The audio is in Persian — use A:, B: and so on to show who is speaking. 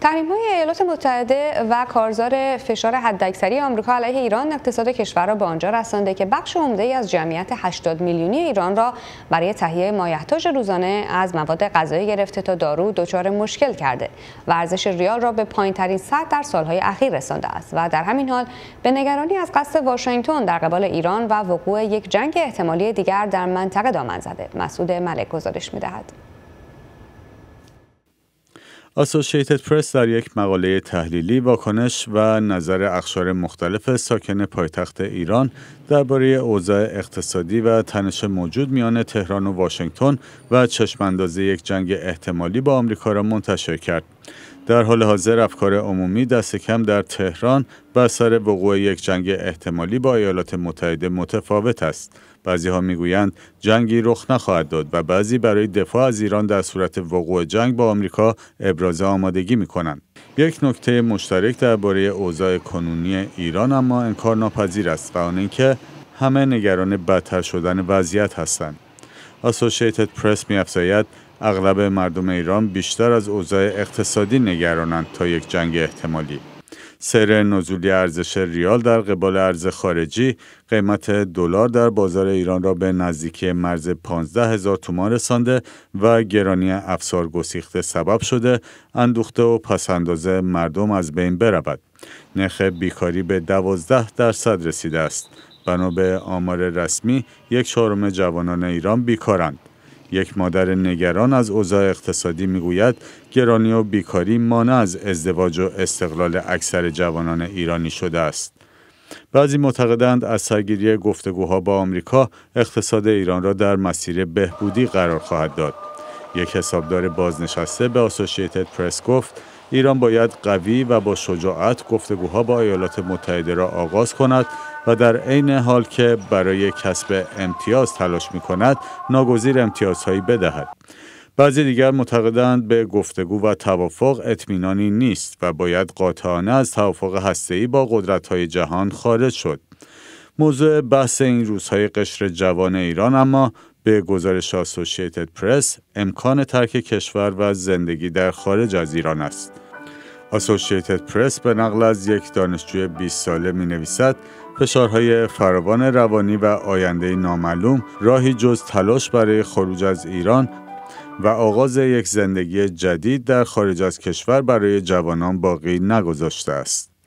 A: تحریم های ایالات متحده و کارزار فشار حداکثری آمریکا علیه ایران اقتصاد کشور را به آنجا رسانده که بخش عمده از جمعیت 80 میلیونی ایران را برای تهیه مایحتاج روزانه از مواد غذایی گرفته تا دارو دچار مشکل کرده و ارزش ریال را به پایین ترین سطح در سالهای اخیر رسانده است و در همین حال به نگرانی از قصد واشنگتن در قبال ایران و وقوع یک جنگ احتمالی دیگر در منطقه دامن زده مسعود ملک گزارش میدهد
B: Associated پرس در یک مقاله تحلیلی واکنش و نظر اخشار مختلف ساکن پایتخت ایران درباره اوضاع اقتصادی و تنش موجود میان تهران و واشنگتن و چشماندازی یک جنگ احتمالی با آمریکا را منتشر کرد. در حال حاضر افکار عمومی دست کم در تهران بر سر وقوع یک جنگ احتمالی با ایالات متحده متفاوت است. بعضی ها میگویند جنگی رخ نخواهد داد و بعضی برای دفاع از ایران در صورت وقوع جنگ با آمریکا ابراز آمادگی می کنند. یک نکته مشترک درباره اوضاع کنونی ایران اما انکار ناپذیر است و آن اینکه همه نگران بدتر شدن وضعیت هستند. اسوشیتد پرس میافزاید اغلب مردم ایران بیشتر از اوضاع اقتصادی نگرانند تا یک جنگ احتمالی سر نزولی ارزش ریال در قبال ارز خارجی قیمت دلار در بازار ایران را به نزدیکی مرز 15 هزار تومان رسانده و گرانی افسار گسیخته سبب شده اندوخته و پسندازه مردم از بین برود نرخ بیکاری به 12 درصد رسیده است بنا به آمار رسمی یک چهارم جوانان ایران بیکارند یک مادر نگران از اوضاع اقتصادی میگوید گرانی و بیکاری مانع از ازدواج و استقلال اکثر جوانان ایرانی شده است بعضی معتقدند از سرگیری گفتگوها با آمریکا اقتصاد ایران را در مسیر بهبودی قرار خواهد داد یک حسابدار بازنشسته به آسوشیتد پرس گفت ایران باید قوی و با شجاعت گفتگوها با ایالات متحده را آغاز کند و در عین حال که برای کسب امتیاز تلاش می کند ناگزیر امتیازهایی بدهد. بعضی دیگر معتقدند به گفتگو و توافق اطمینانی نیست و باید قاطعانه از توافق هسته‌ای با قدرت‌های جهان خارج شد. موضوع بحث این روزهای قشر جوان ایران اما به گزارش آسوشیتد پرس امکان ترک کشور و زندگی در خارج از ایران است. آسوشیتد پرس به نقل از یک دانشجوی 20 ساله می نویسد فشارهای فراوان روانی و آینده نامعلوم راهی جز تلاش برای خروج از ایران و آغاز یک زندگی جدید در خارج از کشور برای جوانان باقی نگذاشته است.